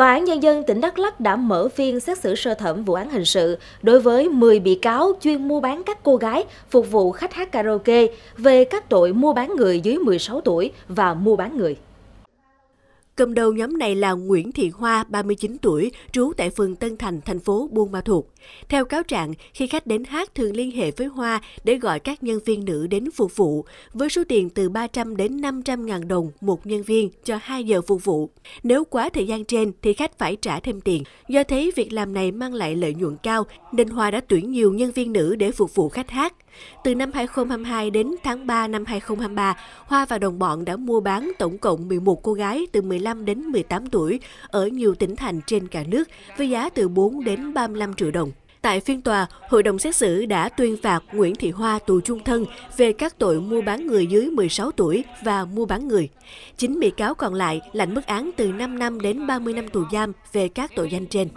Tòa án Nhân dân tỉnh Đắk Lắk đã mở phiên xét xử sơ thẩm vụ án hình sự đối với 10 bị cáo chuyên mua bán các cô gái phục vụ khách hát karaoke về các tội mua bán người dưới 16 tuổi và mua bán người. Cầm đầu nhóm này là Nguyễn Thị Hoa, 39 tuổi, trú tại phường Tân Thành, thành phố Buôn Ma Thuột. Theo cáo trạng, khi khách đến hát thường liên hệ với Hoa để gọi các nhân viên nữ đến phục vụ, với số tiền từ 300 đến 500 ngàn đồng một nhân viên cho 2 giờ phục vụ. Nếu quá thời gian trên thì khách phải trả thêm tiền. Do thấy việc làm này mang lại lợi nhuận cao, nên Hoa đã tuyển nhiều nhân viên nữ để phục vụ khách hát. Từ năm 2022 đến tháng 3 năm 2023, Hoa và đồng bọn đã mua bán tổng cộng 11 cô gái từ 15 15 đến 18 tuổi ở nhiều tỉnh thành trên cả nước với giá từ 4 đến 35 triệu đồng. Tại phiên tòa, hội đồng xét xử đã tuyên phạt Nguyễn Thị Hoa tù chung thân về các tội mua bán người dưới 16 tuổi và mua bán người. Chính bị cáo còn lại lãnh mức án từ 5 năm đến 30 năm tù giam về các tội danh trên.